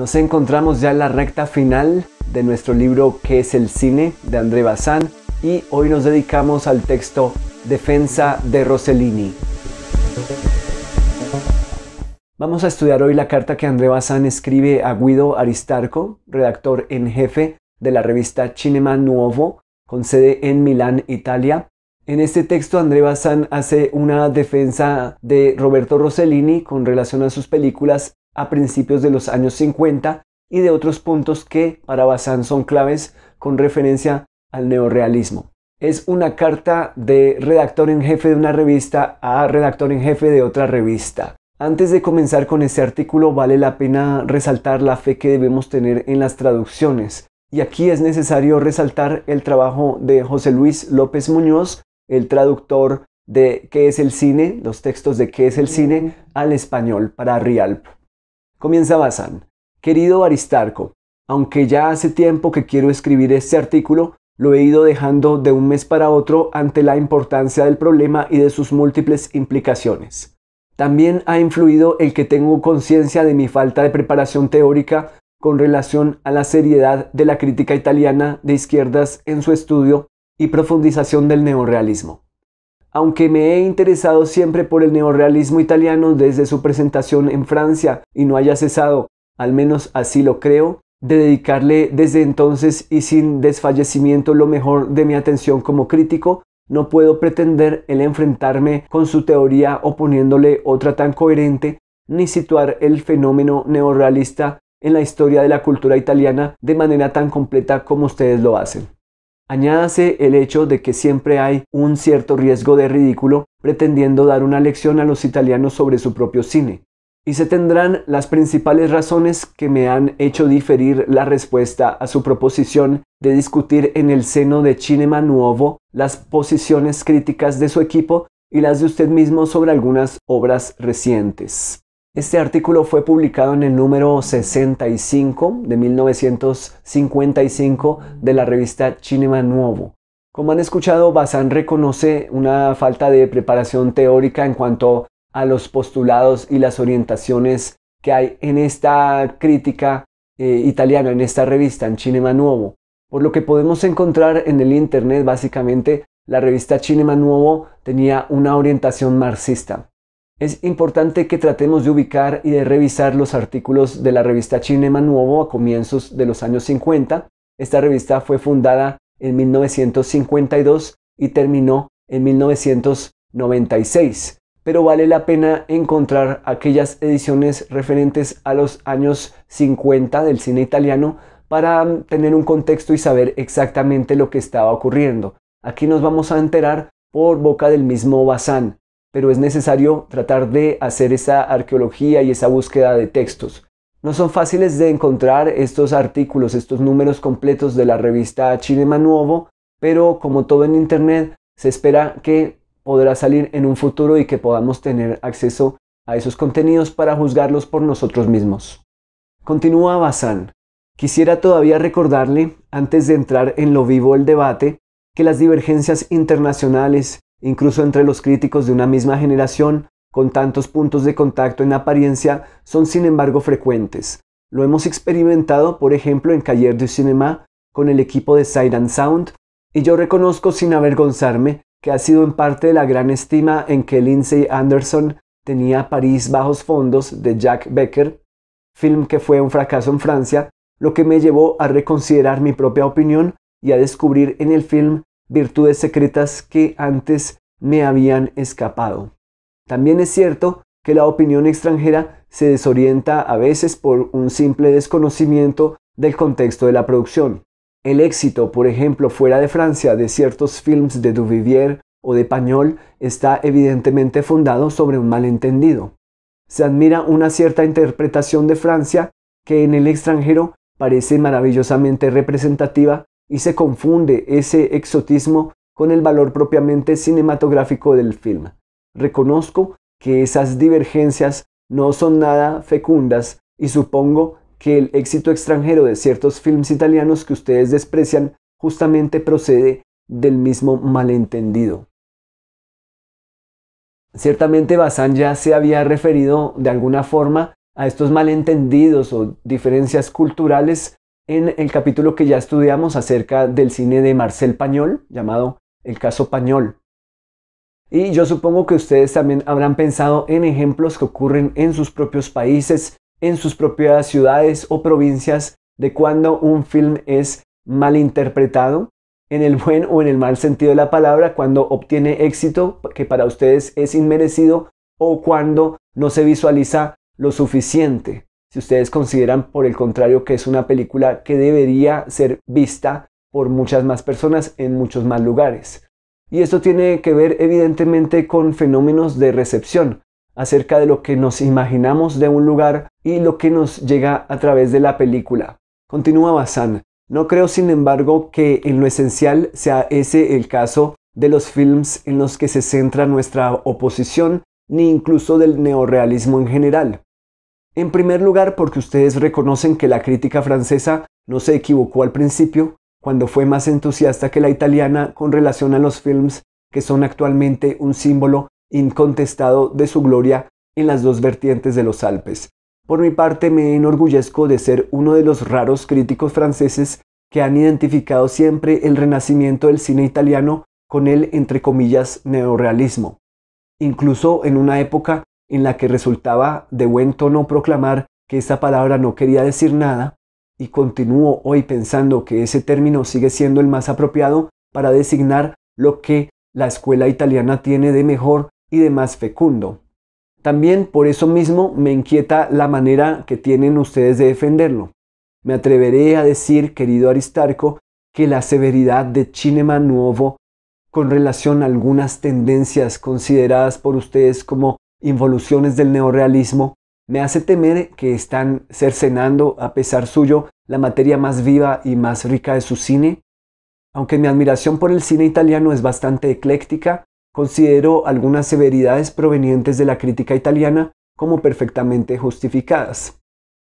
Nos encontramos ya en la recta final de nuestro libro ¿Qué es el cine? de André Bazán y hoy nos dedicamos al texto Defensa de Rossellini. Vamos a estudiar hoy la carta que André Bazán escribe a Guido Aristarco, redactor en jefe de la revista Cinema Nuovo, con sede en Milán, Italia. En este texto André Bazán hace una defensa de Roberto Rossellini con relación a sus películas a principios de los años 50 y de otros puntos que para Bazán son claves con referencia al neorealismo. Es una carta de redactor en jefe de una revista a redactor en jefe de otra revista. Antes de comenzar con este artículo vale la pena resaltar la fe que debemos tener en las traducciones. Y aquí es necesario resaltar el trabajo de José Luis López Muñoz, el traductor de ¿Qué es el cine? los textos de ¿Qué es el cine? Mm. al español para Rialp. Comienza Bazán. Querido Aristarco, aunque ya hace tiempo que quiero escribir este artículo, lo he ido dejando de un mes para otro ante la importancia del problema y de sus múltiples implicaciones. También ha influido el que tengo conciencia de mi falta de preparación teórica con relación a la seriedad de la crítica italiana de izquierdas en su estudio y profundización del neorrealismo. Aunque me he interesado siempre por el neorrealismo italiano desde su presentación en Francia y no haya cesado, al menos así lo creo, de dedicarle desde entonces y sin desfallecimiento lo mejor de mi atención como crítico, no puedo pretender el enfrentarme con su teoría oponiéndole otra tan coherente, ni situar el fenómeno neorrealista en la historia de la cultura italiana de manera tan completa como ustedes lo hacen. Añádase el hecho de que siempre hay un cierto riesgo de ridículo pretendiendo dar una lección a los italianos sobre su propio cine. Y se tendrán las principales razones que me han hecho diferir la respuesta a su proposición de discutir en el seno de Cinema Nuovo las posiciones críticas de su equipo y las de usted mismo sobre algunas obras recientes. Este artículo fue publicado en el número 65 de 1955 de la revista Cinema Nuevo. Como han escuchado, Bazán reconoce una falta de preparación teórica en cuanto a los postulados y las orientaciones que hay en esta crítica eh, italiana, en esta revista, en Cinema Nuevo. Por lo que podemos encontrar en el Internet, básicamente, la revista Cinema Nuevo tenía una orientación marxista. Es importante que tratemos de ubicar y de revisar los artículos de la revista Cinema Nuevo a comienzos de los años 50. Esta revista fue fundada en 1952 y terminó en 1996, pero vale la pena encontrar aquellas ediciones referentes a los años 50 del cine italiano para mm, tener un contexto y saber exactamente lo que estaba ocurriendo. Aquí nos vamos a enterar por boca del mismo Bazán, pero es necesario tratar de hacer esa arqueología y esa búsqueda de textos. No son fáciles de encontrar estos artículos, estos números completos de la revista Cinema Nuevo, pero como todo en Internet, se espera que podrá salir en un futuro y que podamos tener acceso a esos contenidos para juzgarlos por nosotros mismos. Continúa Bazán. Quisiera todavía recordarle, antes de entrar en lo vivo el debate, que las divergencias internacionales Incluso entre los críticos de una misma generación, con tantos puntos de contacto en apariencia, son sin embargo frecuentes. Lo hemos experimentado, por ejemplo, en Cahiers du Cinéma, con el equipo de Sight Sound, y yo reconozco sin avergonzarme que ha sido en parte la gran estima en que Lindsay Anderson tenía París Bajos Fondos de Jack Becker, film que fue un fracaso en Francia, lo que me llevó a reconsiderar mi propia opinión y a descubrir en el film virtudes secretas que antes me habían escapado. También es cierto que la opinión extranjera se desorienta a veces por un simple desconocimiento del contexto de la producción. El éxito, por ejemplo, fuera de Francia de ciertos films de Duvivier o de Pañol está evidentemente fundado sobre un malentendido. Se admira una cierta interpretación de Francia que en el extranjero parece maravillosamente representativa y se confunde ese exotismo con el valor propiamente cinematográfico del film. Reconozco que esas divergencias no son nada fecundas y supongo que el éxito extranjero de ciertos films italianos que ustedes desprecian justamente procede del mismo malentendido. Ciertamente Bazán ya se había referido de alguna forma a estos malentendidos o diferencias culturales en el capítulo que ya estudiamos acerca del cine de Marcel Pañol, llamado El caso Pañol. Y yo supongo que ustedes también habrán pensado en ejemplos que ocurren en sus propios países, en sus propias ciudades o provincias, de cuando un film es malinterpretado, en el buen o en el mal sentido de la palabra, cuando obtiene éxito que para ustedes es inmerecido o cuando no se visualiza lo suficiente. Si ustedes consideran, por el contrario, que es una película que debería ser vista por muchas más personas en muchos más lugares. Y esto tiene que ver evidentemente con fenómenos de recepción, acerca de lo que nos imaginamos de un lugar y lo que nos llega a través de la película. Continúa Bazán. No creo, sin embargo, que en lo esencial sea ese el caso de los films en los que se centra nuestra oposición, ni incluso del neorealismo en general. En primer lugar, porque ustedes reconocen que la crítica francesa no se equivocó al principio, cuando fue más entusiasta que la italiana con relación a los films que son actualmente un símbolo incontestado de su gloria en las dos vertientes de los Alpes. Por mi parte, me enorgullezco de ser uno de los raros críticos franceses que han identificado siempre el renacimiento del cine italiano con el, entre comillas, neorrealismo. Incluso en una época en la que resultaba de buen tono proclamar que esa palabra no quería decir nada, y continúo hoy pensando que ese término sigue siendo el más apropiado para designar lo que la escuela italiana tiene de mejor y de más fecundo. También por eso mismo me inquieta la manera que tienen ustedes de defenderlo. Me atreveré a decir, querido Aristarco, que la severidad de Cinema Nuovo con relación a algunas tendencias consideradas por ustedes como involuciones del neorealismo, me hace temer que están cercenando, a pesar suyo, la materia más viva y más rica de su cine. Aunque mi admiración por el cine italiano es bastante ecléctica, considero algunas severidades provenientes de la crítica italiana como perfectamente justificadas.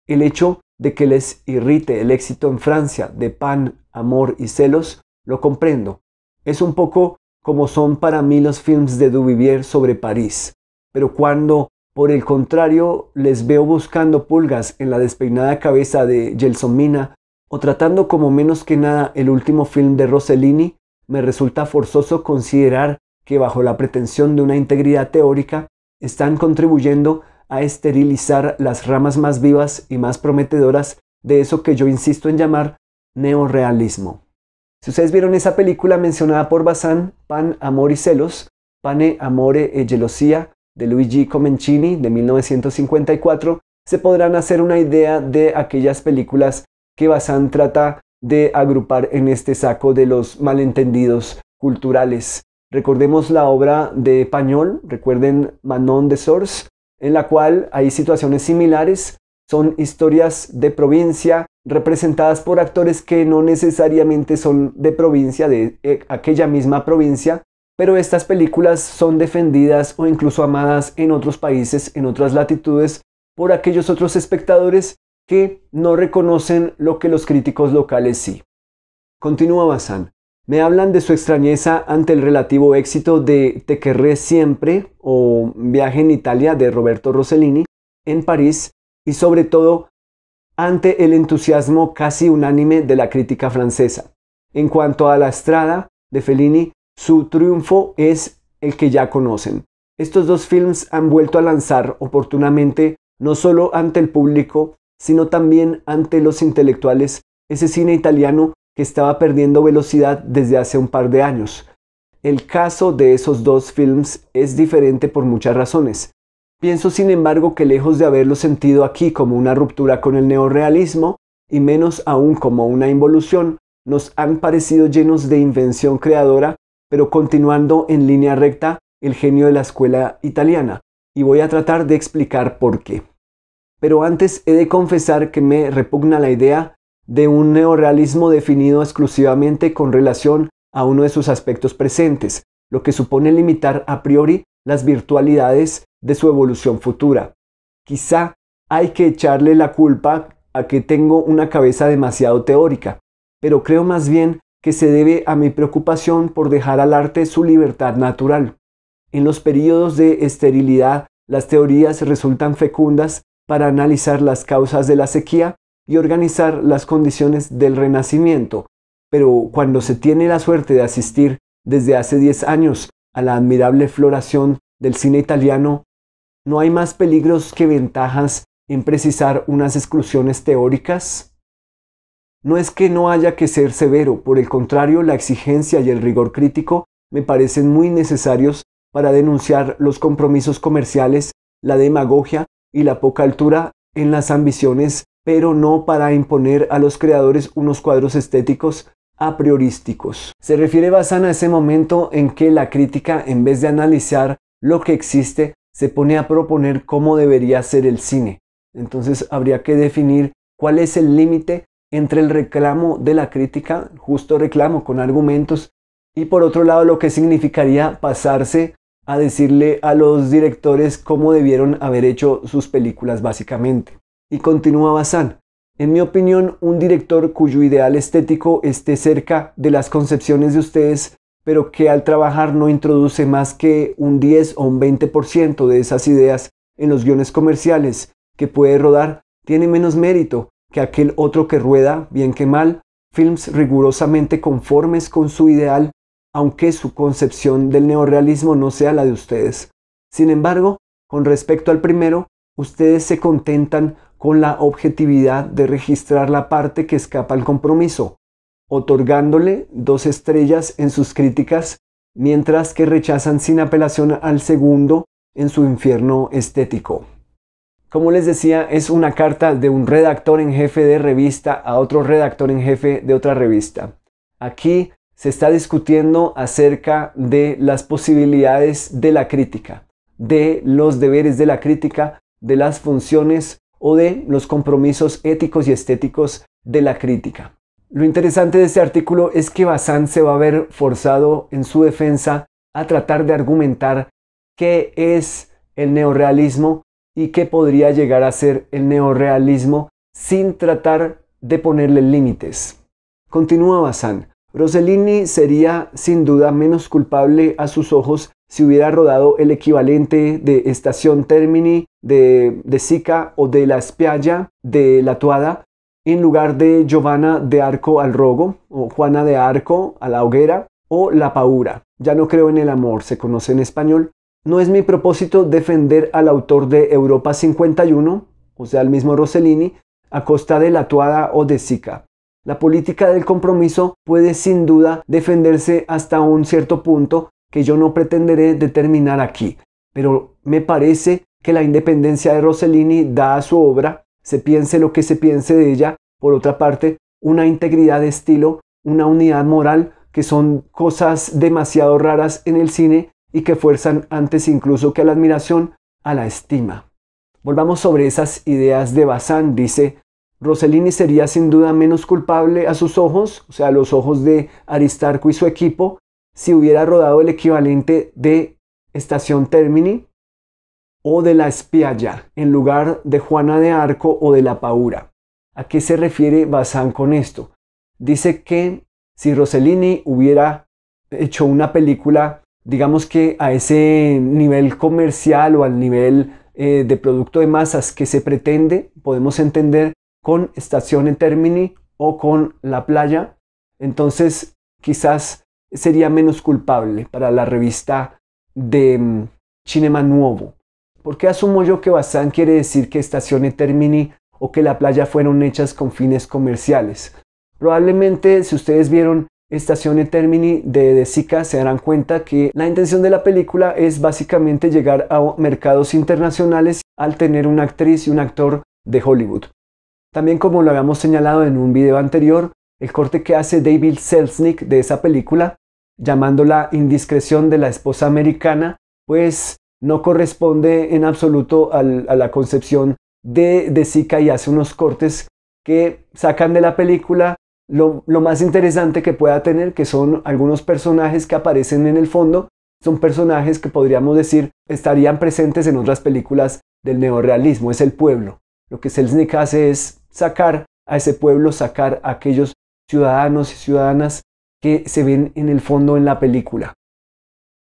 El hecho de que les irrite el éxito en Francia de pan, amor y celos, lo comprendo. Es un poco como son para mí los films de Duvivier sobre París. Pero cuando, por el contrario, les veo buscando pulgas en la despeinada cabeza de Gelsomina o tratando como menos que nada el último film de Rossellini, me resulta forzoso considerar que bajo la pretensión de una integridad teórica están contribuyendo a esterilizar las ramas más vivas y más prometedoras de eso que yo insisto en llamar neorealismo. Si ustedes vieron esa película mencionada por Bazán, Pan, Amor y Celos, Pane, Amore e Gelosía, de Luigi Comencini de 1954, se podrán hacer una idea de aquellas películas que Bazán trata de agrupar en este saco de los malentendidos culturales. Recordemos la obra de Pañol, recuerden Manon de Sors, en la cual hay situaciones similares, son historias de provincia representadas por actores que no necesariamente son de provincia, de eh, aquella misma provincia, pero estas películas son defendidas o incluso amadas en otros países, en otras latitudes, por aquellos otros espectadores que no reconocen lo que los críticos locales sí. Continúa Bazán. Me hablan de su extrañeza ante el relativo éxito de Te querré siempre o Viaje en Italia de Roberto Rossellini en París y sobre todo ante el entusiasmo casi unánime de la crítica francesa. En cuanto a La Estrada de Fellini, su triunfo es el que ya conocen. Estos dos films han vuelto a lanzar oportunamente, no solo ante el público, sino también ante los intelectuales, ese cine italiano que estaba perdiendo velocidad desde hace un par de años. El caso de esos dos films es diferente por muchas razones. Pienso sin embargo que lejos de haberlo sentido aquí como una ruptura con el neorrealismo, y menos aún como una involución, nos han parecido llenos de invención creadora pero continuando en línea recta el genio de la escuela italiana, y voy a tratar de explicar por qué. Pero antes he de confesar que me repugna la idea de un neorealismo definido exclusivamente con relación a uno de sus aspectos presentes, lo que supone limitar a priori las virtualidades de su evolución futura. Quizá hay que echarle la culpa a que tengo una cabeza demasiado teórica, pero creo más bien que se debe a mi preocupación por dejar al arte su libertad natural. En los periodos de esterilidad, las teorías resultan fecundas para analizar las causas de la sequía y organizar las condiciones del renacimiento, pero cuando se tiene la suerte de asistir desde hace 10 años a la admirable floración del cine italiano, no hay más peligros que ventajas en precisar unas exclusiones teóricas. No es que no haya que ser severo, por el contrario, la exigencia y el rigor crítico me parecen muy necesarios para denunciar los compromisos comerciales, la demagogia y la poca altura en las ambiciones, pero no para imponer a los creadores unos cuadros estéticos a priorísticos. Se refiere Basan a ese momento en que la crítica, en vez de analizar lo que existe, se pone a proponer cómo debería ser el cine. Entonces habría que definir cuál es el límite entre el reclamo de la crítica, justo reclamo con argumentos, y por otro lado lo que significaría pasarse a decirle a los directores cómo debieron haber hecho sus películas básicamente. Y continúa Bazán. En mi opinión, un director cuyo ideal estético esté cerca de las concepciones de ustedes, pero que al trabajar no introduce más que un 10 o un 20% de esas ideas en los guiones comerciales que puede rodar, tiene menos mérito que aquel otro que rueda, bien que mal, films rigurosamente conformes con su ideal, aunque su concepción del neorealismo no sea la de ustedes. Sin embargo, con respecto al primero, ustedes se contentan con la objetividad de registrar la parte que escapa al compromiso, otorgándole dos estrellas en sus críticas, mientras que rechazan sin apelación al segundo en su infierno estético. Como les decía, es una carta de un redactor en jefe de revista a otro redactor en jefe de otra revista. Aquí se está discutiendo acerca de las posibilidades de la crítica, de los deberes de la crítica, de las funciones o de los compromisos éticos y estéticos de la crítica. Lo interesante de este artículo es que Bazán se va a ver forzado en su defensa a tratar de argumentar qué es el neorealismo y que podría llegar a ser el neorrealismo sin tratar de ponerle límites. Continúa Bazán. Rossellini sería sin duda menos culpable a sus ojos si hubiera rodado el equivalente de Estación Termini, de, de Sica o de La Espialla, de La Tuada, en lugar de Giovanna de Arco al Rogo, o Juana de Arco a la Hoguera, o La Paura. Ya no creo en el amor, se conoce en español, no es mi propósito defender al autor de Europa 51, o sea, al mismo Rossellini, a costa de la toada o La política del compromiso puede sin duda defenderse hasta un cierto punto que yo no pretenderé determinar aquí, pero me parece que la independencia de Rossellini da a su obra, se piense lo que se piense de ella, por otra parte, una integridad de estilo, una unidad moral, que son cosas demasiado raras en el cine y que fuerzan antes incluso que a la admiración, a la estima. Volvamos sobre esas ideas de Bazán, dice, Rossellini sería sin duda menos culpable a sus ojos, o sea, a los ojos de Aristarco y su equipo, si hubiera rodado el equivalente de Estación Termini o de la Espialla, en lugar de Juana de Arco o de la Paura. ¿A qué se refiere Bazán con esto? Dice que si Rossellini hubiera hecho una película digamos que a ese nivel comercial o al nivel eh, de producto de masas que se pretende, podemos entender con estación en o con la playa, entonces quizás sería menos culpable para la revista de mm, Cinema Nuovo. Porque asumo yo que Bazán quiere decir que Estación Termini o que la playa fueron hechas con fines comerciales. Probablemente si ustedes vieron Estaciones Termini de De Sica se darán cuenta que la intención de la película es básicamente llegar a mercados internacionales al tener una actriz y un actor de Hollywood. También como lo habíamos señalado en un video anterior, el corte que hace David Selznick de esa película, llamando la Indiscreción de la esposa americana, pues no corresponde en absoluto a la concepción de De Sica y hace unos cortes que sacan de la película lo, más interesante que pueda tener, que son algunos personajes que aparecen en el fondo, son personajes que podríamos decir estarían presentes en otras películas del neorrealismo, es el pueblo. Lo que Selznick hace es sacar a ese pueblo, sacar a aquellos ciudadanos y ciudadanas que se ven en el fondo en la película.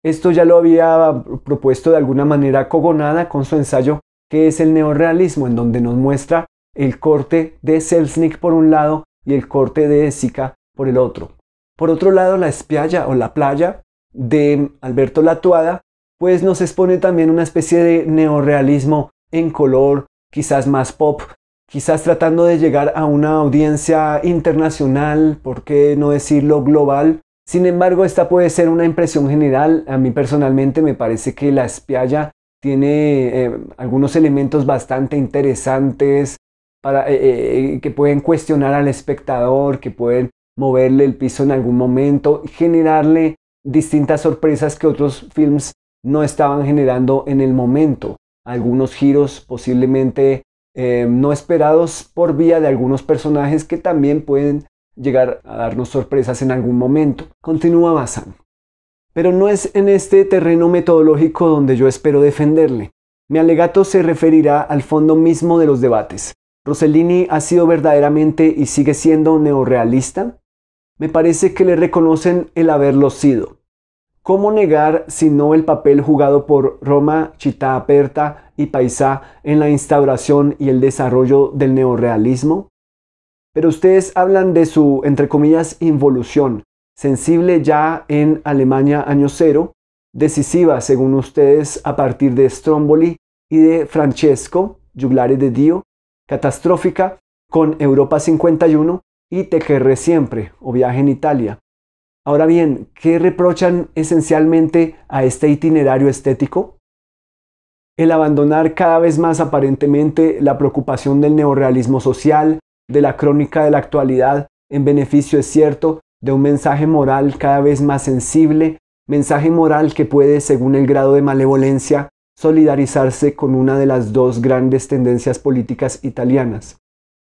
Esto ya lo había propuesto de alguna manera Cogonada con su ensayo que es el neorrealismo, en donde nos muestra el corte de Selznick por un lado y el corte de Sica por el otro. Por otro lado, la espialla o la playa de Alberto Latuada, pues nos expone también una especie de neorealismo en color, quizás más pop, quizás tratando de llegar a una audiencia internacional, por qué no decirlo global. Sin embargo, esta puede ser una impresión general. A mí personalmente me parece que la espialla tiene eh, algunos elementos bastante interesantes, eh, eh, que pueden cuestionar al espectador, que pueden moverle el piso en algún momento, generarle distintas sorpresas que otros films no estaban generando en el momento. Algunos giros posiblemente eh, no esperados por vía de algunos personajes que también pueden llegar a darnos sorpresas en algún momento. Continúa Bazán. Pero no es en este terreno metodológico donde yo espero defenderle. Mi alegato se referirá al fondo mismo de los debates, Rossellini ha sido verdaderamente y sigue siendo neorrealista? Me parece que le reconocen el haberlo sido. ¿Cómo negar sino el papel jugado por Roma, Chita Aperta y Paisá en la instauración y el desarrollo del neorrealismo? Pero ustedes hablan de su, entre comillas, involución, sensible ya en Alemania año cero, decisiva según ustedes a partir de Stromboli y de Francesco, Juglares de Dio, catastrófica con Europa 51 y Te querré siempre o Viaje en Italia. Ahora bien, ¿qué reprochan esencialmente a este itinerario estético? El abandonar cada vez más aparentemente la preocupación del neorrealismo social, de la crónica de la actualidad, en beneficio, es cierto, de un mensaje moral cada vez más sensible, mensaje moral que puede, según el grado de malevolencia, solidarizarse con una de las dos grandes tendencias políticas italianas.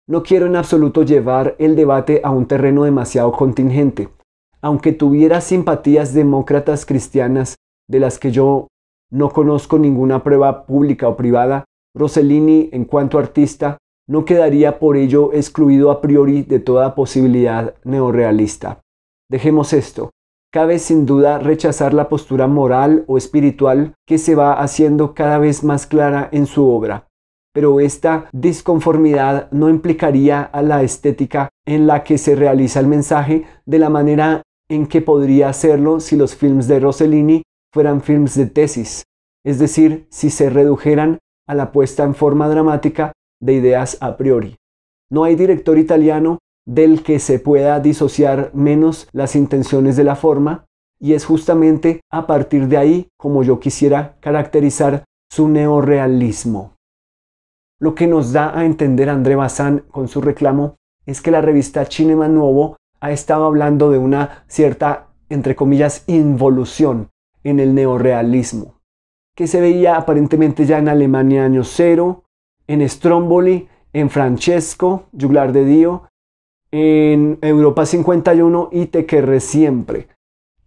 No quiero en absoluto llevar el debate a un terreno demasiado contingente. Aunque tuviera simpatías demócratas cristianas de las que yo no conozco ninguna prueba pública o privada, Rossellini, en cuanto artista, no quedaría por ello excluido a priori de toda posibilidad neorrealista. Dejemos esto cabe sin duda rechazar la postura moral o espiritual que se va haciendo cada vez más clara en su obra. Pero esta disconformidad no implicaría a la estética en la que se realiza el mensaje de la manera en que podría hacerlo si los films de Rossellini fueran films de tesis, es decir, si se redujeran a la puesta en forma dramática de ideas a priori. No hay director italiano del que se pueda disociar menos las intenciones de la forma y es justamente a partir de ahí como yo quisiera caracterizar su neorealismo. Lo que nos da a entender André Bazán con su reclamo es que la revista Cinema Nuevo ha estado hablando de una cierta, entre comillas, involución en el neorealismo, que se veía aparentemente ya en Alemania año cero, en Stromboli, en Francesco, Juglar de Dio, en Europa 51 y Te querré siempre,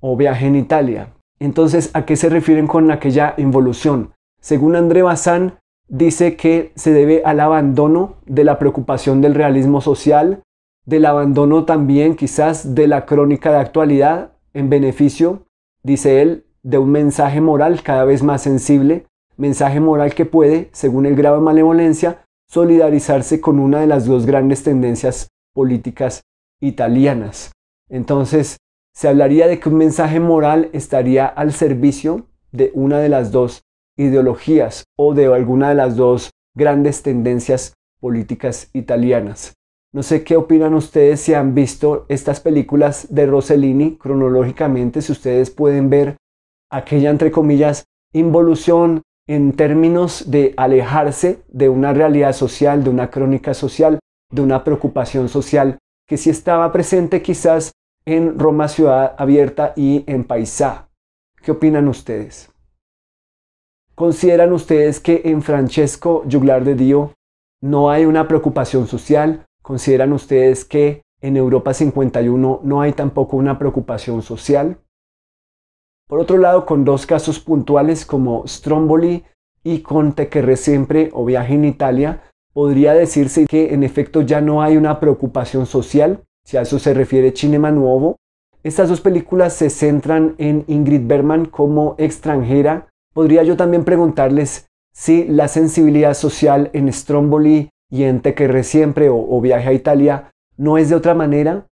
o Viaje en Italia. Entonces, ¿a qué se refieren con aquella involución? Según André Bazán, dice que se debe al abandono de la preocupación del realismo social, del abandono también quizás de la crónica de actualidad en beneficio, dice él, de un mensaje moral cada vez más sensible, mensaje moral que puede, según el grado de malevolencia, solidarizarse con una de las dos grandes tendencias políticas italianas. Entonces, se hablaría de que un mensaje moral estaría al servicio de una de las dos ideologías o de alguna de las dos grandes tendencias políticas italianas. No sé qué opinan ustedes si han visto estas películas de Rossellini cronológicamente, si ustedes pueden ver aquella, entre comillas, involución en términos de alejarse de una realidad social, de una crónica social, de una preocupación social que sí estaba presente quizás en Roma Ciudad Abierta y en Paisá. ¿Qué opinan ustedes? ¿Consideran ustedes que en Francesco Juglar de Dio no hay una preocupación social? ¿Consideran ustedes que en Europa 51 no hay tampoco una preocupación social? Por otro lado, con dos casos puntuales como Stromboli y con Tequerre Siempre o Viaje en Italia, podría decirse que en efecto ya no hay una preocupación social, si a eso se refiere Cinema nuevo, Estas dos películas se centran en Ingrid Bergman como extranjera. Podría yo también preguntarles si la sensibilidad social en Stromboli y en Tequerre siempre o Viaje a Italia no es de otra manera.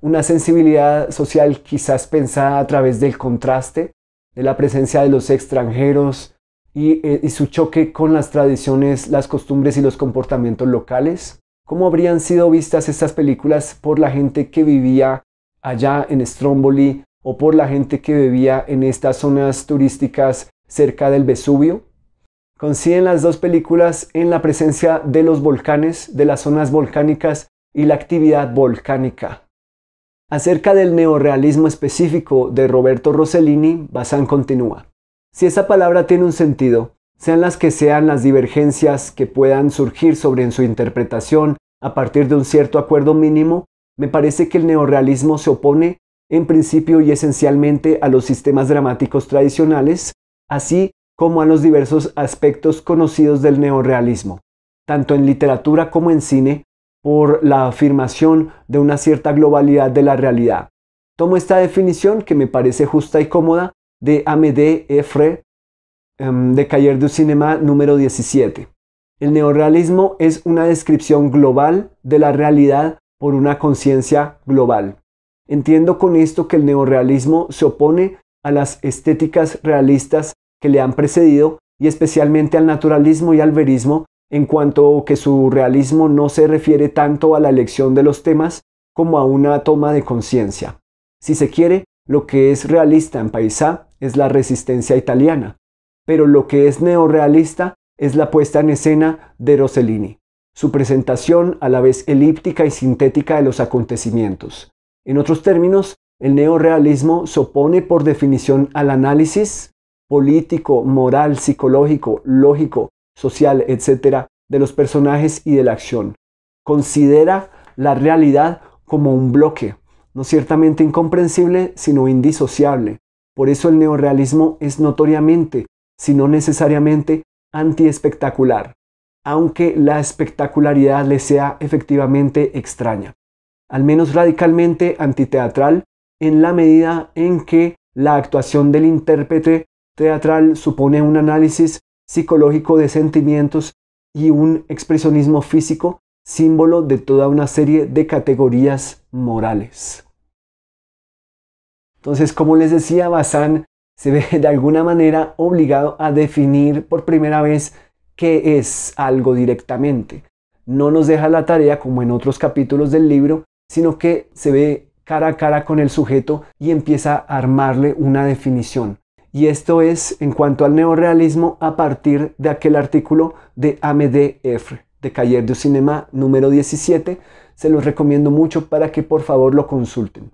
Una sensibilidad social quizás pensada a través del contraste, de la presencia de los extranjeros, eh, y, su choque con las tradiciones, las costumbres y los comportamientos locales? ¿Cómo habrían sido vistas estas películas por la gente que vivía allá en Stromboli o por la gente que vivía en estas zonas turísticas cerca del Vesubio? consiguen las dos películas en la presencia de los volcanes, de las zonas volcánicas y la actividad volcánica. Acerca del neorrealismo específico de Roberto Rossellini, Bazán continúa. Si esa palabra tiene un sentido, sean las que sean las divergencias que puedan surgir sobre en su interpretación a partir de un cierto acuerdo mínimo, me parece que el neorrealismo se opone en principio y esencialmente a los sistemas dramáticos tradicionales, así como a los diversos aspectos conocidos del neorrealismo, tanto en literatura como en cine, por la afirmación de una cierta globalidad de la realidad. Tomo esta definición que me parece justa y cómoda de Amédée Effre em, de Cahiers du Cinéma número 17. El neorrealismo es una descripción global de la realidad por una conciencia global. Entiendo con esto que el neorrealismo se opone a las estéticas realistas que le han precedido y especialmente al naturalismo y al verismo en cuanto que su realismo no se refiere tanto a la elección de los temas como a una toma de conciencia. Si se quiere, lo que es realista en Paisá es la resistencia italiana, pero lo que es neorealista es la puesta en escena de Rossellini, su presentación a la vez elíptica y sintética de los acontecimientos. En otros términos, el neorealismo se opone por definición al análisis político, moral, psicológico, lógico, social, etc., de los personajes y de la acción. Considera la realidad como un bloque, no ciertamente incomprensible, sino indisociable. Por eso el neorealismo es notoriamente, si no necesariamente, antiespectacular, aunque la espectacularidad le sea efectivamente extraña, al menos radicalmente antiteatral, en la medida en que la actuación del intérprete teatral supone un análisis psicológico de sentimientos y un expresionismo físico símbolo de toda una serie de categorías morales. Entonces, como les decía, Bazán se ve de alguna manera obligado a definir por primera vez qué es algo directamente. No nos deja la tarea como en otros capítulos del libro, sino que se ve cara a cara con el sujeto y empieza a armarle una definición. Y esto es en cuanto al neorealismo a partir de aquel artículo de Amedee de Cayer du Cinema número 17, se los recomiendo mucho para que por favor lo consulten.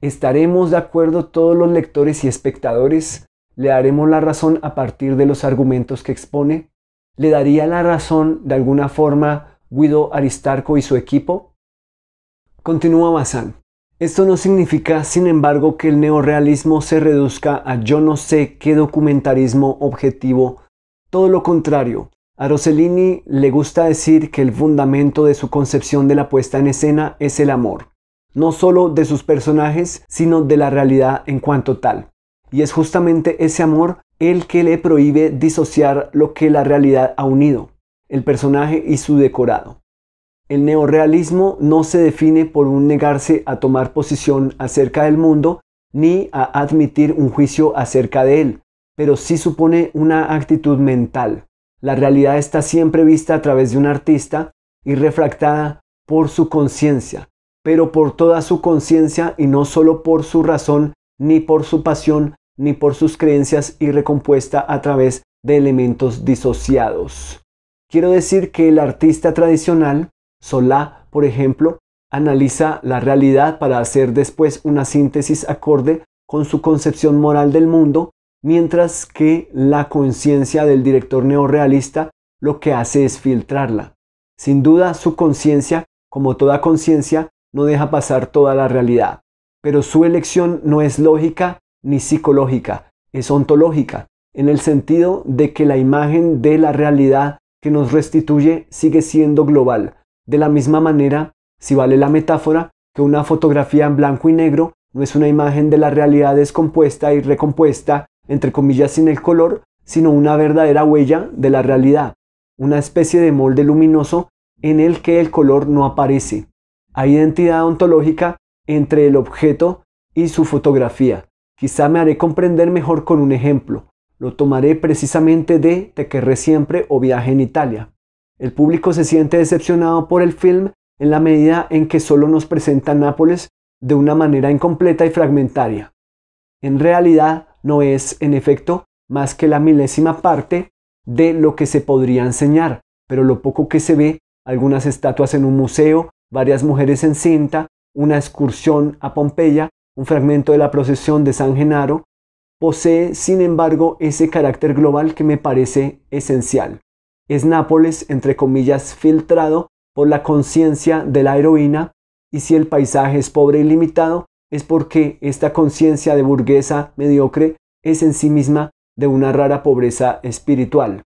Estaremos de acuerdo todos los lectores y espectadores, le daremos la razón a partir de los argumentos que expone, le daría la razón de alguna forma Guido Aristarco y su equipo. Continúa Bazán. Esto no significa, sin embargo, que el neorrealismo se reduzca a yo no sé qué documentarismo objetivo. Todo lo contrario, a Rossellini le gusta decir que el fundamento de su concepción de la puesta en escena es el amor, no solo de sus personajes, sino de la realidad en cuanto tal. Y es justamente ese amor el que le prohíbe disociar lo que la realidad ha unido, el personaje y su decorado. El neorealismo no se define por un negarse a tomar posición acerca del mundo ni a admitir un juicio acerca de él, pero sí supone una actitud mental, la realidad está siempre vista a través de un artista y refractada por su conciencia, pero por toda su conciencia y no solo por su razón, ni por su pasión, ni por sus creencias y recompuesta a través de elementos disociados. Quiero decir que el artista tradicional, Solá, por ejemplo, analiza la realidad para hacer después una síntesis acorde con su concepción moral del mundo mientras que la conciencia del director neorealista lo que hace es filtrarla. Sin duda, su conciencia, como toda conciencia, no deja pasar toda la realidad, pero su elección no es lógica ni psicológica, es ontológica, en el sentido de que la imagen de la realidad que nos restituye sigue siendo global. De la misma manera, si vale la metáfora, que una fotografía en blanco y negro no es una imagen de la realidad descompuesta y recompuesta entre comillas sin el color, sino una verdadera huella de la realidad, una especie de molde luminoso en el que el color no aparece. Hay identidad ontológica entre el objeto y su fotografía. Quizá me haré comprender mejor con un ejemplo. Lo tomaré precisamente de Te querré siempre o Viaje en Italia. El público se siente decepcionado por el film en la medida en que solo nos presenta Nápoles de una manera incompleta y fragmentaria. En realidad, no es, en efecto, más que la milésima parte de lo que se podría enseñar, pero lo poco que se ve, algunas estatuas en un museo, varias mujeres en cinta, una excursión a Pompeya, un fragmento de la procesión de San Genaro, posee, sin embargo, ese carácter global que me parece esencial. Es Nápoles, entre comillas, filtrado por la conciencia de la heroína, y si el paisaje es pobre y limitado, es porque esta conciencia de burguesa mediocre es en sí misma de una rara pobreza espiritual.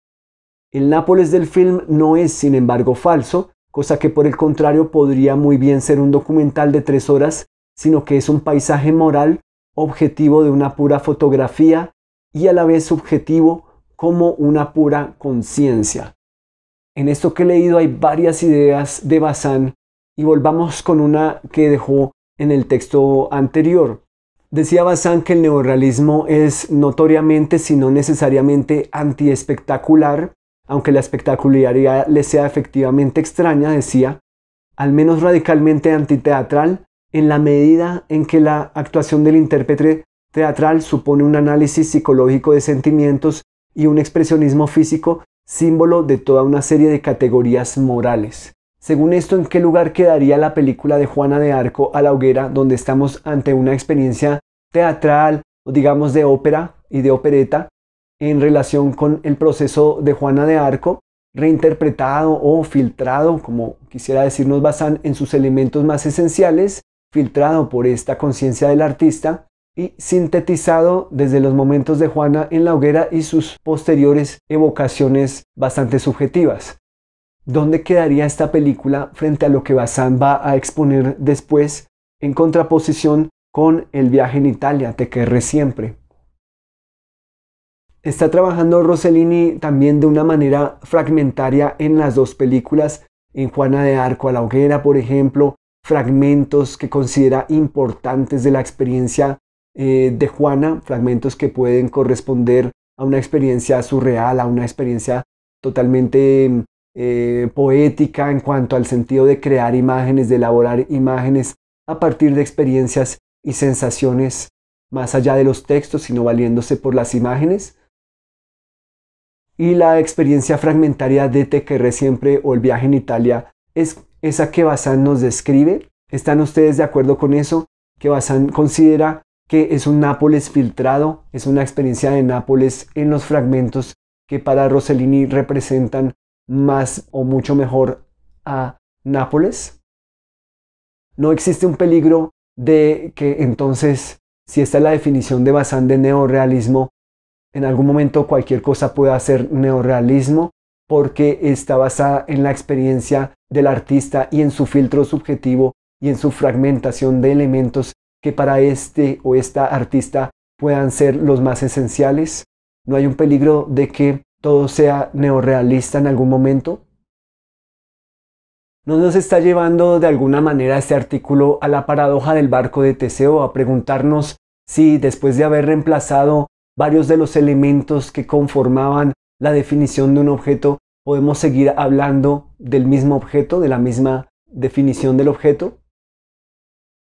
El Nápoles del film no es, sin embargo, falso, cosa que por el contrario podría muy bien ser un documental de tres horas, sino que es un paisaje moral, objetivo de una pura fotografía y a la vez subjetivo como una pura conciencia. En esto que he leído hay varias ideas de Bazán y volvamos con una que dejó en el texto anterior. Decía Bazán que el neorrealismo es notoriamente, si no necesariamente, antiespectacular, aunque la espectacularidad le sea efectivamente extraña, decía, al menos radicalmente antiteatral, en la medida en que la actuación del intérprete teatral supone un análisis psicológico de sentimientos y un expresionismo físico símbolo de toda una serie de categorías morales. Según esto, ¿en qué lugar quedaría la película de Juana de Arco a la hoguera, donde estamos ante una experiencia teatral o digamos de ópera y de opereta en relación con el proceso de Juana de Arco, reinterpretado o filtrado, como quisiera decirnos basan, en sus elementos más esenciales, filtrado por esta conciencia del artista y sintetizado desde los momentos de Juana en la hoguera y sus posteriores evocaciones bastante subjetivas. ¿Dónde quedaría esta película frente a lo que Bazán va a exponer después en contraposición con El viaje en Italia, Te querré siempre? Está trabajando Rossellini también de una manera fragmentaria en las dos películas, en Juana de Arco a la hoguera, por ejemplo, fragmentos que considera importantes de la experiencia eh, de Juana, fragmentos que pueden corresponder a una experiencia surreal, a una experiencia totalmente eh, poética en cuanto al sentido de crear imágenes, de elaborar imágenes a partir de experiencias y sensaciones más allá de los textos, sino valiéndose por las imágenes. Y la experiencia fragmentaria de Tequerre siempre o el viaje en Italia es esa que Bazán nos describe. ¿Están ustedes de acuerdo con eso? Que Bazán considera que es un Nápoles filtrado, es una experiencia de Nápoles en los fragmentos que para Rossellini representan más o mucho mejor a Nápoles? ¿No existe un peligro de que entonces, si esta es la definición de Bazán de neorealismo, en algún momento cualquier cosa pueda ser neorealismo porque está basada en la experiencia del artista y en su filtro subjetivo y en su fragmentación de elementos que para este o esta artista puedan ser los más esenciales? ¿No hay un peligro de que todo sea neorrealista en algún momento? ¿No nos está llevando de alguna manera este artículo a la paradoja del barco de Teseo, a preguntarnos si después de haber reemplazado varios de los elementos que conformaban la definición de un objeto, podemos seguir hablando del mismo objeto, de la misma definición del objeto?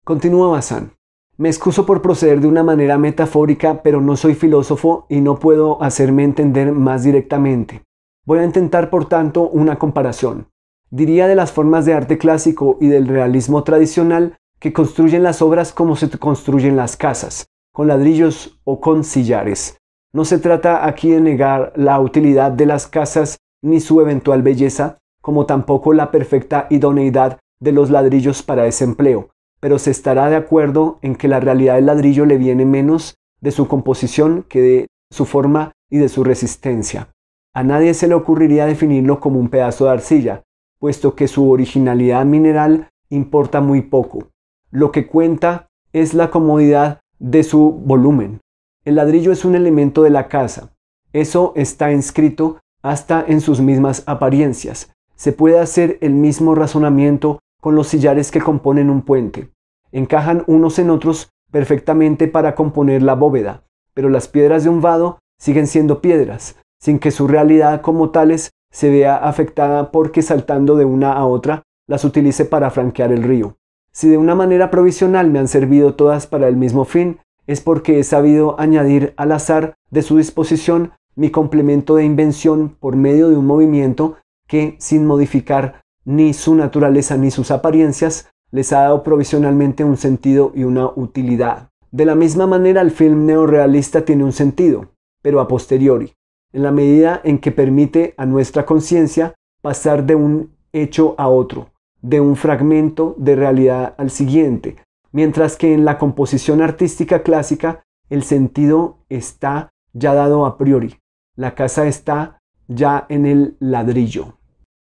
Continúa Bazán. Me excuso por proceder de una manera metafórica, pero no soy filósofo y no puedo hacerme entender más directamente. Voy a intentar, por tanto, una comparación. Diría de las formas de arte clásico y del realismo tradicional que construyen las obras como se construyen las casas, con ladrillos o con sillares. No se trata aquí de negar la utilidad de las casas ni su eventual belleza, como tampoco la perfecta idoneidad de los ladrillos para ese empleo, pero se estará de acuerdo en que la realidad del ladrillo le viene menos de su composición que de su forma y de su resistencia. A nadie se le ocurriría definirlo como un pedazo de arcilla, puesto que su originalidad mineral importa muy poco. Lo que cuenta es la comodidad de su volumen. El ladrillo es un elemento de la casa. Eso está inscrito hasta en sus mismas apariencias. Se puede hacer el mismo razonamiento con los sillares que componen un puente. Encajan unos en otros perfectamente para componer la bóveda, pero las piedras de un vado siguen siendo piedras, sin que su realidad como tales se vea afectada porque saltando de una a otra las utilice para franquear el río. Si de una manera provisional me han servido todas para el mismo fin, es porque he sabido añadir al azar de su disposición mi complemento de invención por medio de un movimiento que, sin modificar ni su naturaleza ni sus apariencias les ha dado provisionalmente un sentido y una utilidad. De la misma manera, el film neorealista tiene un sentido, pero a posteriori, en la medida en que permite a nuestra conciencia pasar de un hecho a otro, de un fragmento de realidad al siguiente, mientras que en la composición artística clásica el sentido está ya dado a priori, la casa está ya en el ladrillo.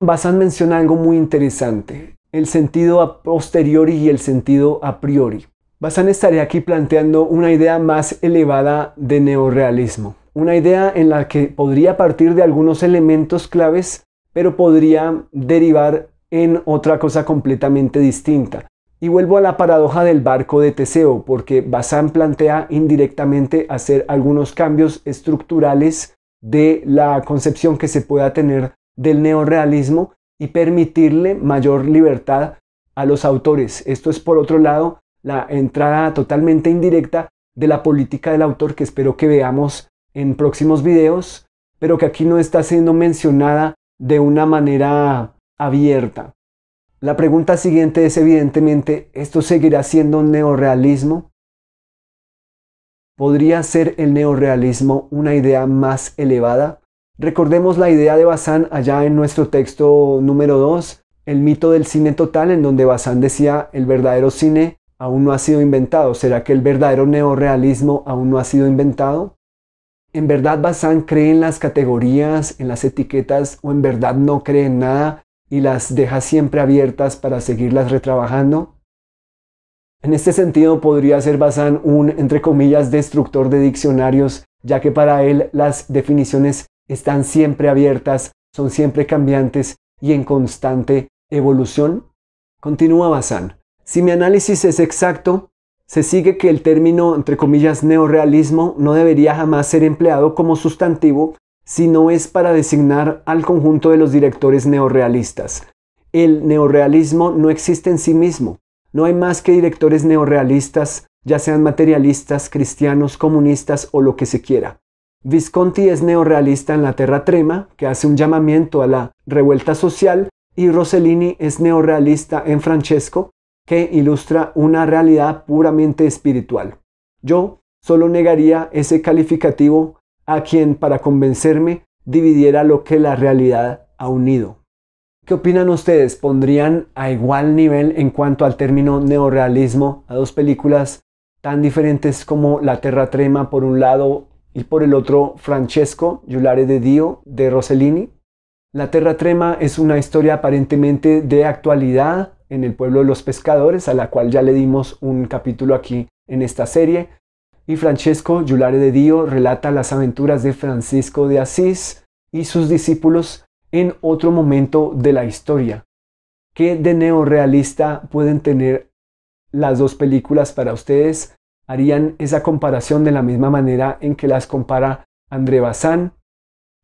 Bazán menciona algo muy interesante, el sentido a posteriori y el sentido a priori. Bazán estaría aquí planteando una idea más elevada de neorealismo, una idea en la que podría partir de algunos elementos claves, pero podría derivar en otra cosa completamente distinta. Y vuelvo a la paradoja del barco de Teseo, porque Bazán plantea indirectamente hacer algunos cambios estructurales de la concepción que se pueda tener del neorrealismo y permitirle mayor libertad a los autores. Esto es, por otro lado, la entrada totalmente indirecta de la política del autor que espero que veamos en próximos videos, pero que aquí no está siendo mencionada de una manera abierta. La pregunta siguiente es evidentemente, ¿esto seguirá siendo un neorrealismo? ¿Podría ser el neorealismo una idea más elevada? Recordemos la idea de Bazán allá en nuestro texto número 2, el mito del cine total, en donde Bazán decía el verdadero cine aún no ha sido inventado. ¿Será que el verdadero neorealismo aún no ha sido inventado? ¿En verdad Bazán cree en las categorías, en las etiquetas o en verdad no cree en nada y las deja siempre abiertas para seguirlas retrabajando? En este sentido podría ser Bazán un, entre comillas, destructor de diccionarios, ya que para él las definiciones están siempre abiertas, son siempre cambiantes y en constante evolución? Continúa Bazán. Si mi análisis es exacto, se sigue que el término, entre comillas, neorealismo no debería jamás ser empleado como sustantivo si no es para designar al conjunto de los directores neorrealistas. El neorealismo no existe en sí mismo. No hay más que directores neorrealistas, ya sean materialistas, cristianos, comunistas o lo que se quiera. Visconti es neorrealista en La Terra Trema, que hace un llamamiento a la revuelta social, y Rossellini es neorrealista en Francesco, que ilustra una realidad puramente espiritual. Yo solo negaría ese calificativo a quien, para convencerme, dividiera lo que la realidad ha unido. ¿Qué opinan ustedes? ¿Pondrían a igual nivel en cuanto al término neorealismo a dos películas tan diferentes como La Terra Trema por un lado y por el otro Francesco Giulare de Dio de Rossellini. La Terra Trema es una historia aparentemente de actualidad en el pueblo de los pescadores, a la cual ya le dimos un capítulo aquí en esta serie. Y Francesco Giulare de Dio relata las aventuras de Francisco de Asís y sus discípulos en otro momento de la historia. ¿Qué de neorealista pueden tener las dos películas para ustedes? harían esa comparación de la misma manera en que las compara André Bazán.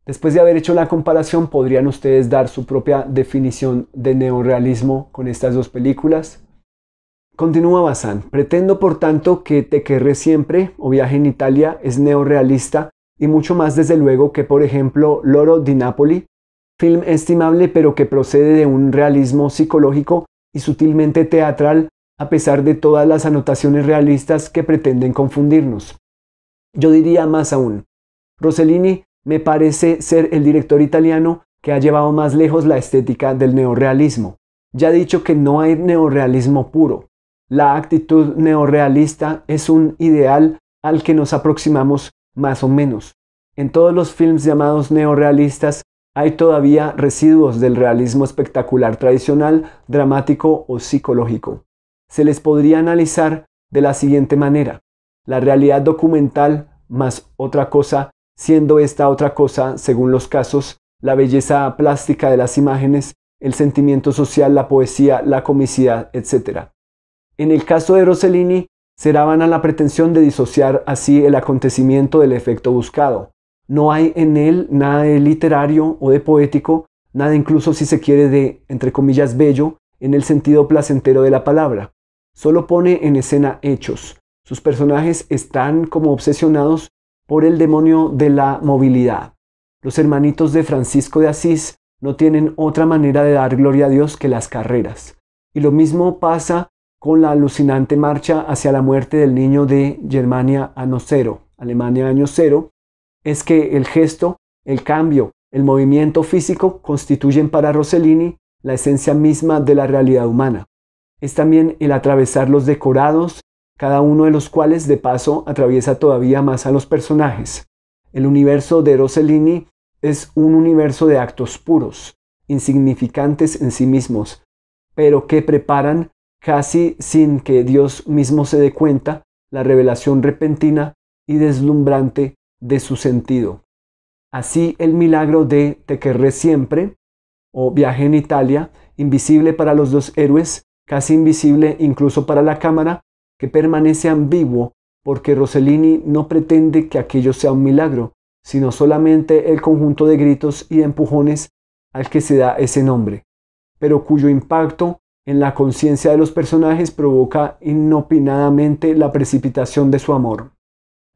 Después de haber hecho la comparación, podrían ustedes dar su propia definición de neorealismo con estas dos películas. Continúa Bazán. Pretendo, por tanto, que Te querré siempre o Viaje en Italia es neorealista y mucho más desde luego que, por ejemplo, Loro di Napoli, film estimable pero que procede de un realismo psicológico y sutilmente teatral a pesar de todas las anotaciones realistas que pretenden confundirnos. Yo diría más aún, Rossellini me parece ser el director italiano que ha llevado más lejos la estética del neorealismo. Ya ha dicho que no hay neorealismo puro. La actitud neorealista es un ideal al que nos aproximamos más o menos. En todos los films llamados neorrealistas hay todavía residuos del realismo espectacular tradicional, dramático o psicológico se les podría analizar de la siguiente manera. La realidad documental más otra cosa, siendo esta otra cosa, según los casos, la belleza plástica de las imágenes, el sentimiento social, la poesía, la comicidad, etc. En el caso de Rossellini, será vana la pretensión de disociar así el acontecimiento del efecto buscado. No hay en él nada de literario o de poético, nada incluso si se quiere de, entre comillas, bello, en el sentido placentero de la palabra solo pone en escena hechos. Sus personajes están como obsesionados por el demonio de la movilidad. Los hermanitos de Francisco de Asís no tienen otra manera de dar gloria a Dios que las carreras. Y lo mismo pasa con la alucinante marcha hacia la muerte del niño de Germania año cero, Alemania año cero, es que el gesto, el cambio, el movimiento físico constituyen para Rossellini la esencia misma de la realidad humana es también el atravesar los decorados, cada uno de los cuales de paso atraviesa todavía más a los personajes. El universo de Rossellini es un universo de actos puros, insignificantes en sí mismos, pero que preparan, casi sin que Dios mismo se dé cuenta, la revelación repentina y deslumbrante de su sentido. Así el milagro de Te querré siempre, o Viaje en Italia, invisible para los dos héroes, casi invisible incluso para la cámara, que permanece ambiguo porque Rossellini no pretende que aquello sea un milagro, sino solamente el conjunto de gritos y empujones al que se da ese nombre, pero cuyo impacto en la conciencia de los personajes provoca inopinadamente la precipitación de su amor.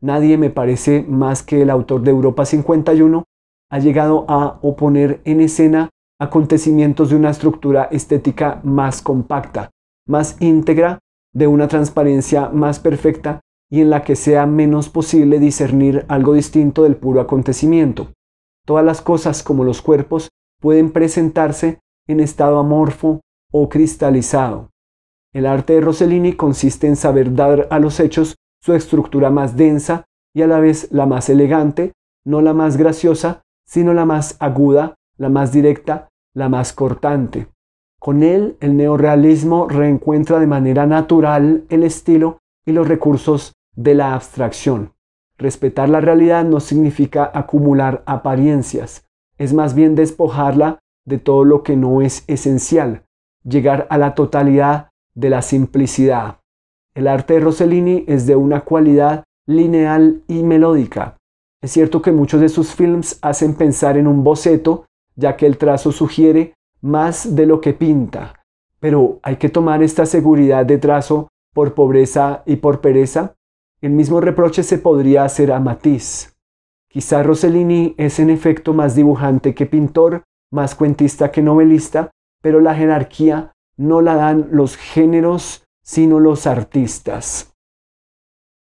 Nadie me parece más que el autor de Europa 51 ha llegado a oponer en escena acontecimientos de una estructura estética más compacta, más íntegra, de una transparencia más perfecta y en la que sea menos posible discernir algo distinto del puro acontecimiento. Todas las cosas como los cuerpos pueden presentarse en estado amorfo o cristalizado. El arte de Rossellini consiste en saber dar a los hechos su estructura más densa y a la vez la más elegante, no la más graciosa, sino la más aguda, la más directa, la más cortante. Con él, el neorealismo reencuentra de manera natural el estilo y los recursos de la abstracción. Respetar la realidad no significa acumular apariencias, es más bien despojarla de todo lo que no es esencial, llegar a la totalidad de la simplicidad. El arte de Rossellini es de una cualidad lineal y melódica. Es cierto que muchos de sus films hacen pensar en un boceto ya que el trazo sugiere más de lo que pinta. Pero hay que tomar esta seguridad de trazo por pobreza y por pereza. El mismo reproche se podría hacer a Matisse. Quizá Rossellini es en efecto más dibujante que pintor, más cuentista que novelista, pero la jerarquía no la dan los géneros, sino los artistas.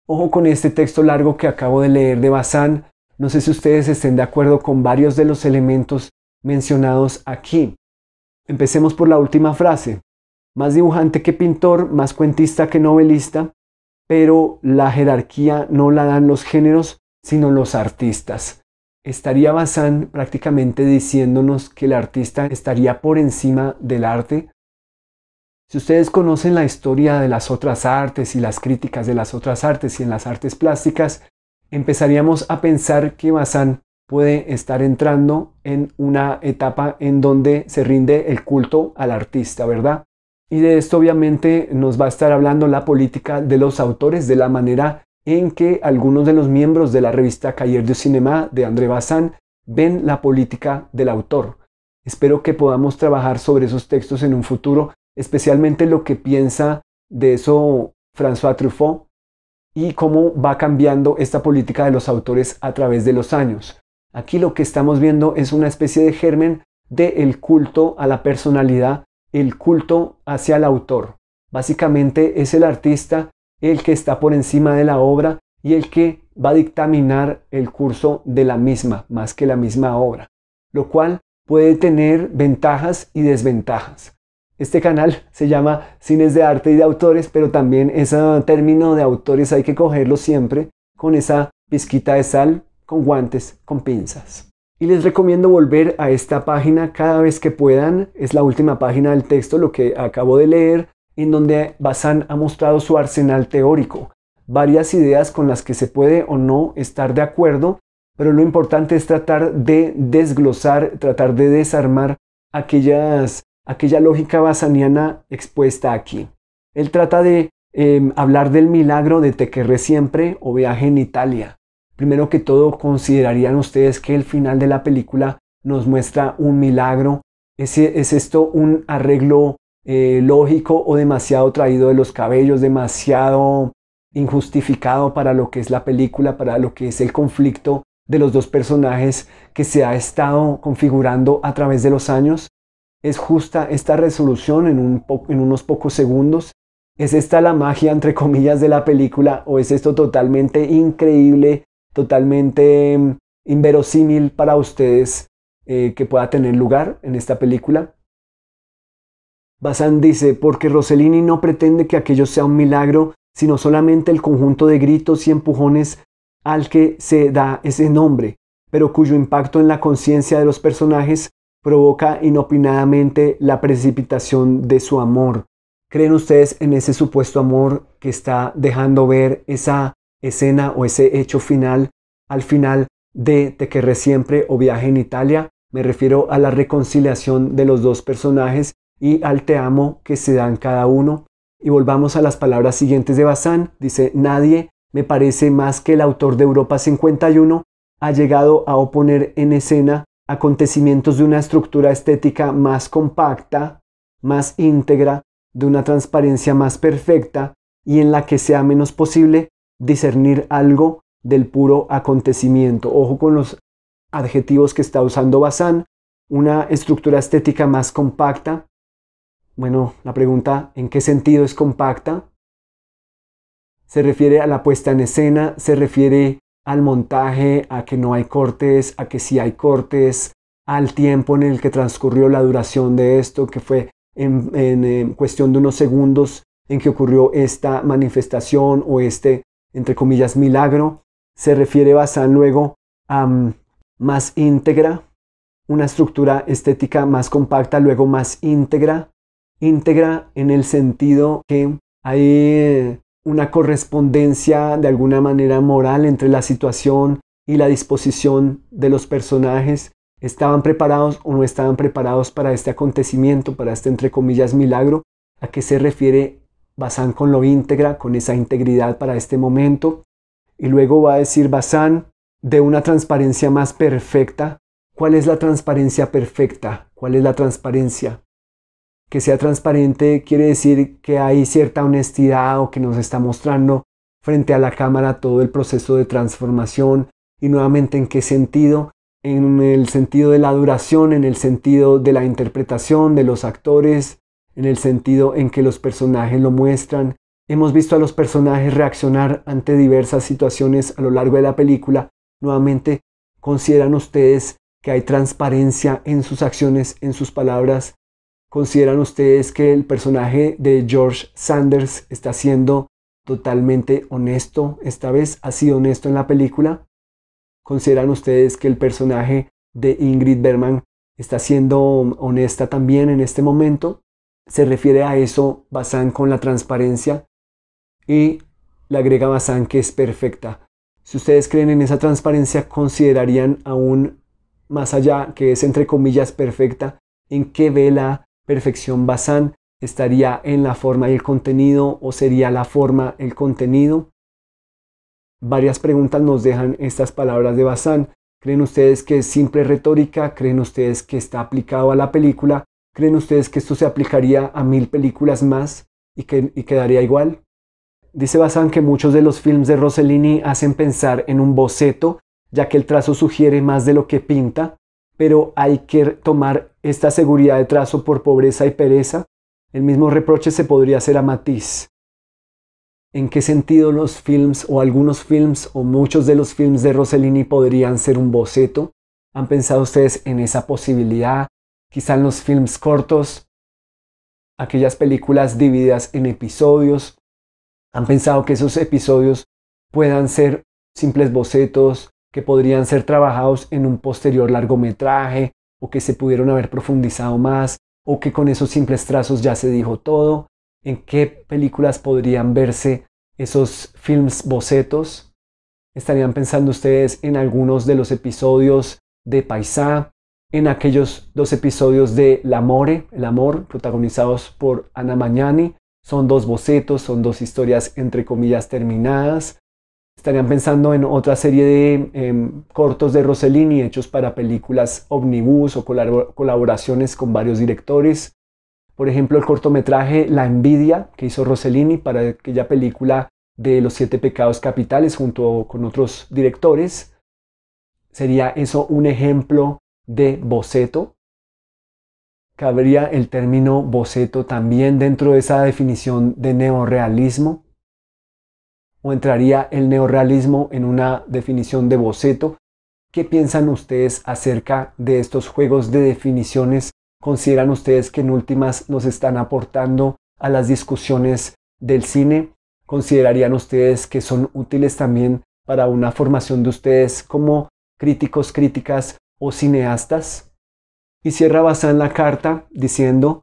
Ojo con este texto largo que acabo de leer de Bazán. No sé si ustedes estén de acuerdo con varios de los elementos mencionados aquí. Empecemos por la última frase. Más dibujante que pintor, más cuentista que novelista, pero la jerarquía no la dan los géneros, sino los artistas. Estaría Bazán prácticamente diciéndonos que el artista estaría por encima del arte. Si ustedes conocen la historia de las otras artes y las críticas de las otras artes y en las artes plásticas, empezaríamos a pensar que Bazán puede estar entrando en una etapa en donde se rinde el culto al artista, ¿verdad? Y de esto obviamente nos va a estar hablando la política de los autores, de la manera en que algunos de los miembros de la revista Cahiers de Cinema de André Bazin ven la política del autor. Espero que podamos trabajar sobre esos textos en un futuro, especialmente lo que piensa de eso François Truffaut y cómo va cambiando esta política de los autores a través de los años. Aquí lo que estamos viendo es una especie de germen del el culto a la personalidad, el culto hacia el autor. Básicamente es el artista el que está por encima de la obra y el que va a dictaminar el curso de la misma, más que la misma obra, lo cual puede tener ventajas y desventajas. Este canal se llama Cines de Arte y de Autores, pero también ese término de autores hay que cogerlo siempre con esa pizquita de sal con guantes, con pinzas. Y les recomiendo volver a esta página cada vez que puedan. Es la última página del texto, lo que acabo de leer, en donde Bazán ha mostrado su arsenal teórico, varias ideas con las que se puede o no estar de acuerdo, pero lo importante es tratar de desglosar, tratar de desarmar aquella lógica basaniana expuesta aquí. Él trata de em, hablar del milagro de querré siempre o viaje en Italia, Primero que todo, ¿considerarían ustedes que el final de la película nos muestra un milagro? ¿Es, esto un arreglo eh, lógico o demasiado traído de los cabellos, demasiado injustificado para lo que es la película, para lo que es el conflicto de los dos personajes que se ha estado configurando a través de los años? ¿Es justa esta resolución en, en unos pocos segundos? ¿Es esta la magia, entre comillas, de la película o es esto totalmente increíble totalmente mm, inverosímil para ustedes eh, que pueda tener lugar en esta película. Bazán dice, porque Rossellini no pretende que aquello sea un milagro, sino solamente el conjunto de gritos y empujones al que se da ese nombre, pero cuyo impacto en la conciencia de los personajes provoca inopinadamente la precipitación de su amor. ¿Creen ustedes en ese supuesto amor que está dejando ver esa escena o ese hecho final al final de Te querré siempre o Viaje en Italia. Me refiero a la reconciliación de los dos personajes y al te amo que se dan cada uno. Y volvamos a las palabras siguientes de Bazán. Dice, nadie me parece más que el autor de Europa 51 ha llegado a oponer en escena acontecimientos de una estructura estética más compacta, más íntegra, de una transparencia más perfecta y en la que sea menos posible discernir algo del puro acontecimiento. Ojo con los adjetivos que está usando Bazán, una estructura estética más compacta. Bueno, la pregunta, ¿en qué sentido es compacta? Se refiere a la puesta en escena, se refiere al montaje, a que no hay cortes, a que sí hay cortes, al tiempo en el que transcurrió la duración de esto, que fue en eh, cuestión de unos segundos en que ocurrió esta manifestación o este entre comillas, milagro, se refiere Basán luego a mm, más íntegra, una estructura estética más compacta, luego más íntegra, íntegra en el sentido que hay eh, una correspondencia de alguna manera moral entre la situación y la disposición de los personajes. ¿Estaban preparados o no estaban preparados para este acontecimiento, para este entre comillas milagro? ¿A qué se refiere Bazán con lo íntegra, con esa integridad para este momento. Y luego va a decir Bazán de una transparencia más perfecta. ¿Cuál es la transparencia perfecta? ¿Cuál es la transparencia? Que sea transparente quiere decir que hay cierta honestidad o que nos está mostrando frente a la cámara todo el proceso de transformación y nuevamente en qué sentido, en el sentido de la duración, en el sentido de la interpretación de los actores, en el sentido en que los personajes lo muestran. Hemos visto a los personajes reaccionar ante diversas situaciones a lo largo de la película. Nuevamente, ¿consideran ustedes que hay transparencia en sus acciones, en sus palabras? ¿Consideran ustedes que el personaje de George Sanders está siendo totalmente honesto esta vez? ¿Ha sido honesto en la película? ¿Consideran ustedes que el personaje de Ingrid Berman está siendo honesta también en este momento? se refiere a eso Bazán con la transparencia y la agrega Bazán que es perfecta. Si ustedes creen en esa transparencia, considerarían aún más allá que es entre comillas perfecta, en qué ve la perfección Bazán, estaría en la forma y el contenido o sería la forma el contenido. Varias preguntas nos dejan estas palabras de Bazán. ¿Creen ustedes que es simple retórica? ¿Creen ustedes que está aplicado a la película? ¿Creen ustedes que esto se aplicaría a mil películas más y, quedaría igual? Dice Bazán que muchos de los films de Rossellini hacen pensar en un boceto, ya que el trazo sugiere más de lo que pinta, pero hay que tomar esta seguridad de trazo por pobreza y pereza. El mismo reproche se podría hacer a Matisse. ¿En qué sentido los films o algunos films o muchos de los films de Rossellini podrían ser un boceto? ¿Han pensado ustedes en esa posibilidad? quizá en los films cortos, aquellas películas divididas en episodios. Han pensado que esos episodios puedan ser simples bocetos que podrían ser trabajados en un posterior largometraje o que se pudieron haber profundizado más o que con esos simples trazos ya se dijo todo. ¿En qué películas podrían verse esos films bocetos? ¿Estarían pensando ustedes en algunos de los episodios de Paisa? en aquellos dos episodios de L'Amore, El Amor, protagonizados por Ana Magnani. Son dos bocetos, son dos historias entre comillas terminadas. Estarían pensando en otra serie de em, cortos de Rossellini hechos para películas omnibus o colaboraciones con varios directores. Por ejemplo, el cortometraje La envidia que hizo Rossellini para aquella película de los siete pecados capitales junto con otros directores. Sería eso un ejemplo de boceto. Cabría el término boceto también dentro de esa definición de neorealismo? ¿O entraría el neorrealismo en una definición de boceto? ¿Qué piensan ustedes acerca de estos juegos de definiciones? ¿Consideran ustedes que en últimas nos están aportando a las discusiones del cine? ¿Considerarían ustedes que son útiles también para una formación de ustedes como críticos, críticas o cineastas. Y cierra en la carta diciendo,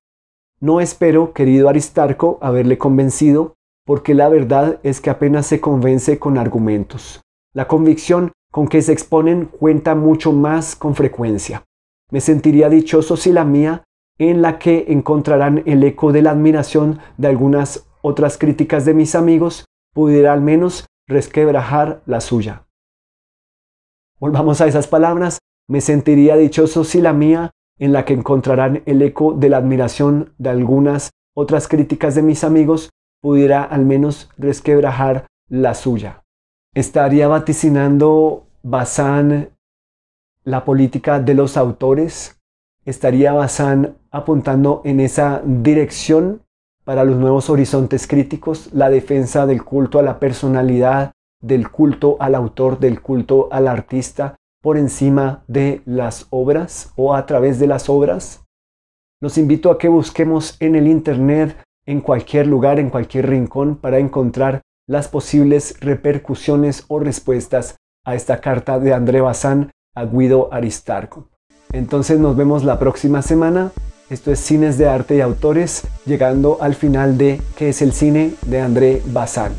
no espero, querido Aristarco, haberle convencido, porque la verdad es que apenas se convence con argumentos. La convicción con que se exponen cuenta mucho más con frecuencia. Me sentiría dichoso si la mía, en la que encontrarán el eco de la admiración de algunas otras críticas de mis amigos, pudiera al menos resquebrajar la suya. Volvamos a esas palabras me sentiría dichoso si la mía, en la que encontrarán el eco de la admiración de algunas otras críticas de mis amigos, pudiera al menos resquebrajar la suya. Estaría vaticinando Bazán la política de los autores, estaría Bazán apuntando en esa dirección para los nuevos horizontes críticos, la defensa del culto a la personalidad, del culto al autor, del culto al artista, por encima de las obras o a través de las obras? Los invito a que busquemos en el Internet, en cualquier lugar, en cualquier rincón, para encontrar las posibles repercusiones o respuestas a esta carta de André Bazán a Guido Aristarco. Entonces nos vemos la próxima semana. Esto es Cines de Arte y Autores, llegando al final de ¿Qué es el cine? de André Bazán.